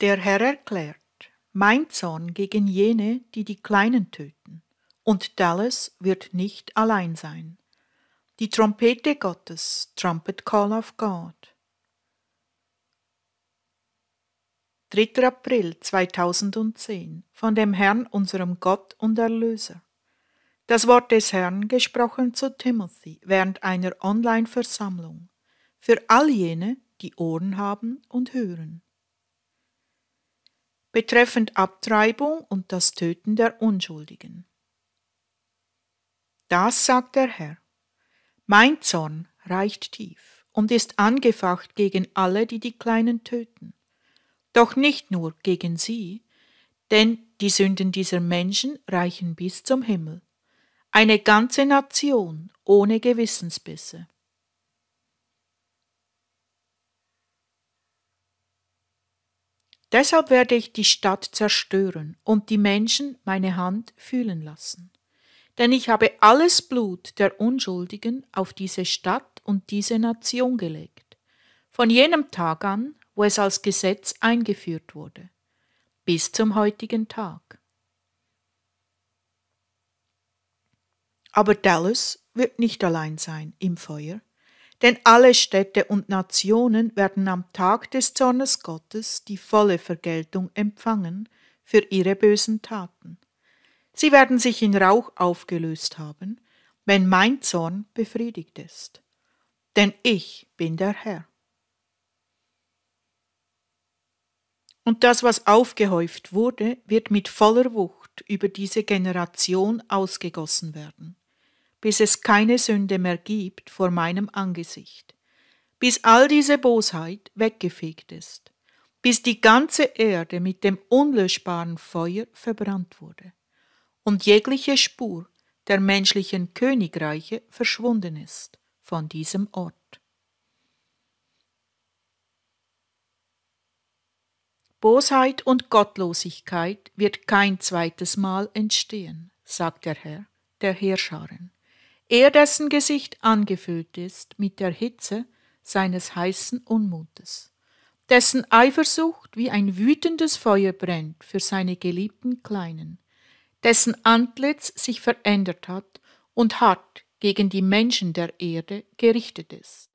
Der Herr erklärt, mein Zorn gegen jene, die die Kleinen töten, und Dallas wird nicht allein sein. Die Trompete Gottes, Trumpet Call of God. 3. April 2010 von dem Herrn unserem Gott und Erlöser. Das Wort des Herrn gesprochen zu Timothy während einer Online-Versammlung für all jene, die Ohren haben und hören betreffend Abtreibung und das Töten der Unschuldigen. Das sagt der Herr. Mein Zorn reicht tief und ist angefacht gegen alle, die die Kleinen töten. Doch nicht nur gegen sie, denn die Sünden dieser Menschen reichen bis zum Himmel. Eine ganze Nation ohne Gewissensbisse. Deshalb werde ich die Stadt zerstören und die Menschen meine Hand fühlen lassen. Denn ich habe alles Blut der Unschuldigen auf diese Stadt und diese Nation gelegt, von jenem Tag an, wo es als Gesetz eingeführt wurde, bis zum heutigen Tag. Aber Dallas wird nicht allein sein im Feuer, denn alle Städte und Nationen werden am Tag des Zornes Gottes die volle Vergeltung empfangen für ihre bösen Taten. Sie werden sich in Rauch aufgelöst haben, wenn mein Zorn befriedigt ist. Denn ich bin der Herr. Und das, was aufgehäuft wurde, wird mit voller Wucht über diese Generation ausgegossen werden bis es keine Sünde mehr gibt vor meinem Angesicht, bis all diese Bosheit weggefegt ist, bis die ganze Erde mit dem unlöschbaren Feuer verbrannt wurde und jegliche Spur der menschlichen Königreiche verschwunden ist von diesem Ort. Bosheit und Gottlosigkeit wird kein zweites Mal entstehen, sagt der Herr, der Heerscharen er dessen Gesicht angefüllt ist mit der Hitze seines heißen Unmutes, dessen Eifersucht wie ein wütendes Feuer brennt für seine geliebten Kleinen, dessen Antlitz sich verändert hat und hart gegen die Menschen der Erde gerichtet ist.